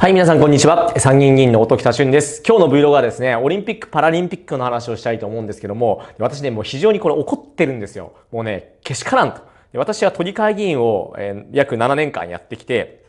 はい、皆さんこんにちは。参議院議員の音喜多俊です。今日の Vlog はですね、オリンピック・パラリンピックの話をしたいと思うんですけども、私ね、もう非常にこれ怒ってるんですよ。もうね、けしからんと。私は都議会議員を、えー、約7年間やってきて、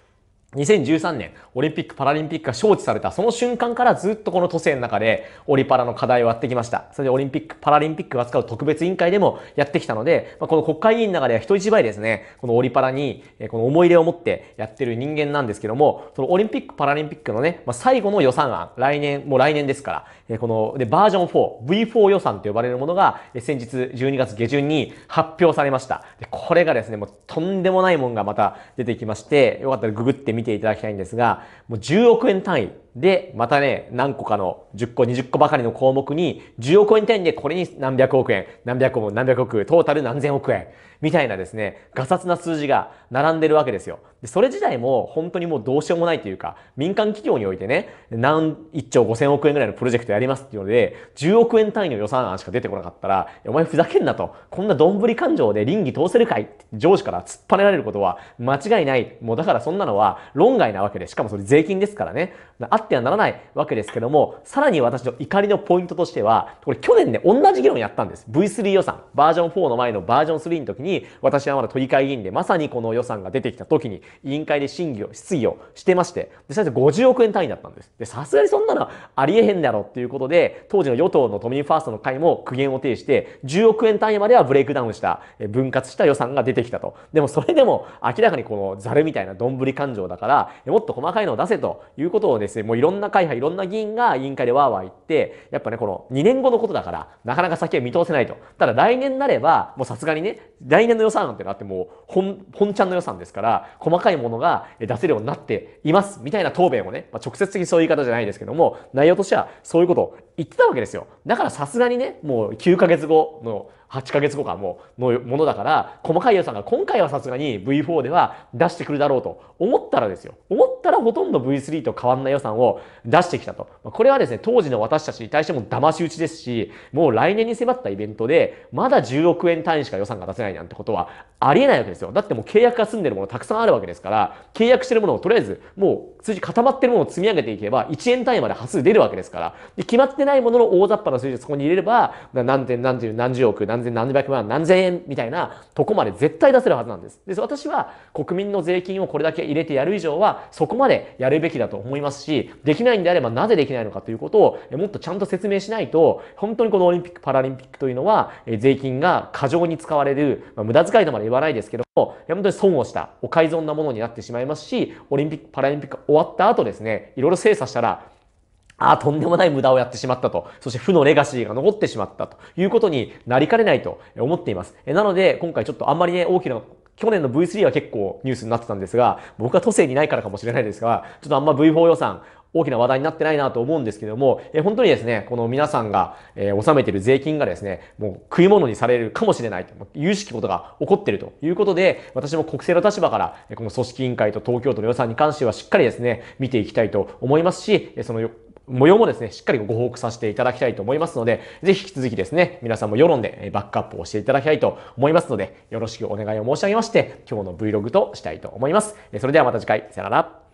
2013年、オリンピック・パラリンピックが招致された、その瞬間からずっとこの都政の中で、オリパラの課題をやってきました。それでオリンピック・パラリンピックを扱う特別委員会でもやってきたので、まあ、この国会議員の中では人一倍ですね、このオリパラに、この思い入れを持ってやってる人間なんですけども、そのオリンピック・パラリンピックのね、まあ、最後の予算案、来年、もう来年ですから、この、で、バージョン4、V4 予算と呼ばれるものが、先日12月下旬に発表されました。で、これがですね、もうとんでもないもんがまた出てきまして、よかったらググってみ見ていただきたいんですが、もう10億円単位で、またね、何個かの10個、20個ばかりの項目に10億円単位でこれに何百億円、何百億、何百億、トータル何千億円、みたいなですね、ガサツな数字が並んでるわけですよ。で、それ自体も本当にもうどうしようもないというか、民間企業においてね、何、1兆5千億円ぐらいのプロジェクトやりますっていうので、10億円単位の予算案しか出てこなかったら、お前ふざけんなと、こんなどんぶり勘定で倫理通せるかいって上司から突っぱねられることは間違いない。もうだからそんなのは論外なわけで、しかもそれ税金ですからね。あっってはならないわけですけども、さらに私の怒りのポイントとしては、これ去年ね、同じ議論やったんです。V3 予算、バージョン4の前のバージョン3の時に、私はまだ都議会議員でまさにこの予算が出てきた時に、委員会で審議を、質疑をしてまして、で、そし50億円単位だったんです。で、さすがにそんなのありえへんだろっていうことで、当時の与党の都民ファーストの会も苦言を呈して、10億円単位まではブレイクダウンした、分割した予算が出てきたと。でもそれでも明らかにこのザルみたいなどんぶり感情だから、もっと細かいのを出せということをですね、もういろんな会派、いろんな議員が委員会でわーわー言って、やっぱね、この2年後のことだから、なかなか先は見通せないと。ただ来年になれば、もうさすがにね、来年の予算案ってなってもう、本、本ちゃんの予算ですから、細かいものが出せるようになっています、みたいな答弁をね、まあ、直接的にそういう言い方じゃないですけども、内容としてはそういうことを言ってたわけですよ。だからさすがにね、もう9ヶ月後の8ヶ月後かもうのものだから細かい予算が今回はさすがに V4 では出してくるだろうと思ったらですよ思ったらほとんど V3 と変わんない予算を出してきたとこれはですね当時の私たちに対しても騙し討ちですしもう来年に迫ったイベントでまだ10億円単位しか予算が出せないなんてことはありえないわけですよだってもう契約が済んでるものたくさんあるわけですから契約してるものをとりあえずもう数字固まってるものを積み上げていけば1円単位まで端数出るわけですからで決まってないものの大雑把な数字をそこに入れれば何点何十何十億何千、何百万、何千円みたいなとこまで絶対出せるはずなんです。で、私は国民の税金をこれだけ入れてやる以上は、そこまでやるべきだと思いますし、できないんであればなぜできないのかということを、もっとちゃんと説明しないと、本当にこのオリンピック・パラリンピックというのは、税金が過剰に使われる、まあ、無駄遣いとまで言わないですけども、本当に損をした、おい損なものになってしまいますし、オリンピック・パラリンピックが終わった後ですね、いろいろ精査したら、ああ、とんでもない無駄をやってしまったと。そして負のレガシーが残ってしまったということになりかねないと思っています。なので、今回ちょっとあんまりね、大きな去年の V3 は結構ニュースになってたんですが、僕は都政にないからかもしれないですが、ちょっとあんま V4 予算、大きな話題になってないなと思うんですけども、え本当にですね、この皆さんが、えー、納めている税金がですね、もう食い物にされるかもしれないと、有識ことが起こってるということで、私も国政の立場から、この組織委員会と東京都の予算に関してはしっかりですね、見ていきたいと思いますし、その模様もですね、しっかりご報告させていただきたいと思いますので、ぜひ引き続きですね、皆さんも世論でバックアップをしていただきたいと思いますので、よろしくお願いを申し上げまして、今日の Vlog としたいと思います。それではまた次回、さよなら。